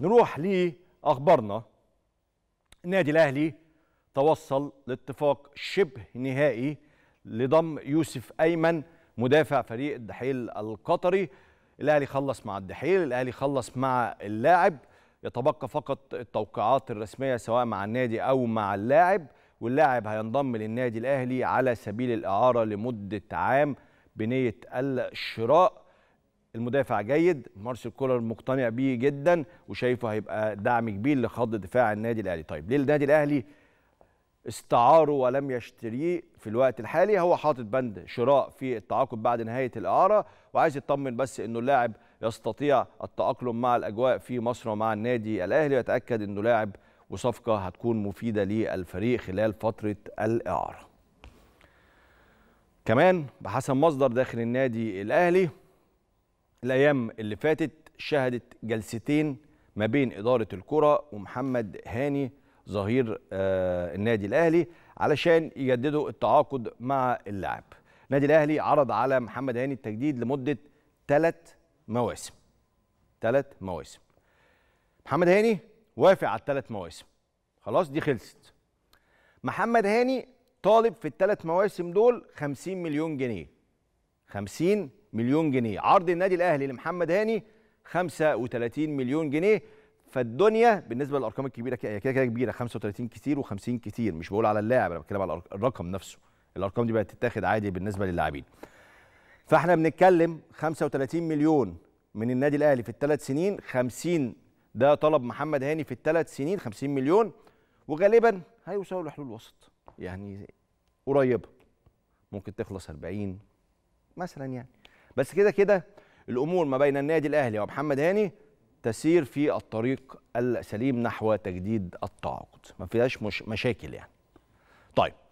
نروح لاخبارنا النادي الاهلي توصل لاتفاق شبه نهائي لضم يوسف ايمن مدافع فريق الدحيل القطري الاهلي خلص مع الدحيل الاهلي خلص مع اللاعب يتبقى فقط التوقيعات الرسميه سواء مع النادي او مع اللاعب واللاعب هينضم للنادي الاهلي على سبيل الاعاره لمده عام بنيه الشراء المدافع جيد مارسيل كولر مقتنع بيه جدا وشايفه هيبقى دعم كبير لخط دفاع النادي الاهلي طيب ليه النادي الاهلي استعاره ولم يشتريه في الوقت الحالي هو حاطط بند شراء في التعاقد بعد نهايه الاعاره وعايز يطمن بس انه اللاعب يستطيع التاقلم مع الاجواء في مصر ومع النادي الاهلي ويتاكد انه لاعب وصفقه هتكون مفيده للفريق خلال فتره الاعاره كمان بحسب مصدر داخل النادي الاهلي الايام اللي فاتت شهدت جلستين ما بين اداره الكره ومحمد هاني ظهير آه، النادي الاهلي علشان يجددوا التعاقد مع اللاعب النادي الاهلي عرض على محمد هاني التجديد لمده ثلاث مواسم ثلاث مواسم محمد هاني وافق على الثلاث مواسم خلاص دي خلصت محمد هاني طالب في الثلاث مواسم دول 50 مليون جنيه 50 مليون جنيه عرض النادي الاهلي لمحمد هاني 35 مليون جنيه فالدنيا بالنسبه للارقام الكبيره كده كده كبيره 35 كتير و50 كتير مش بقول على اللاعب انا بتكلم على الرقم نفسه الارقام دي بقت تتاخد عادي بالنسبه للاعبين فاحنا بنتكلم 35 مليون من النادي الاهلي في الثلاث سنين 50 ده طلب محمد هاني في الثلاث سنين 50 مليون وغالبا هيوصلوا لحلول وسط يعني قريبه ممكن تخلص 40 مثلا يعني بس كده كده الامور ما بين النادي الاهلي ومحمد هاني تسير في الطريق السليم نحو تجديد التعاقد ما فيهاش مش مشاكل يعني طيب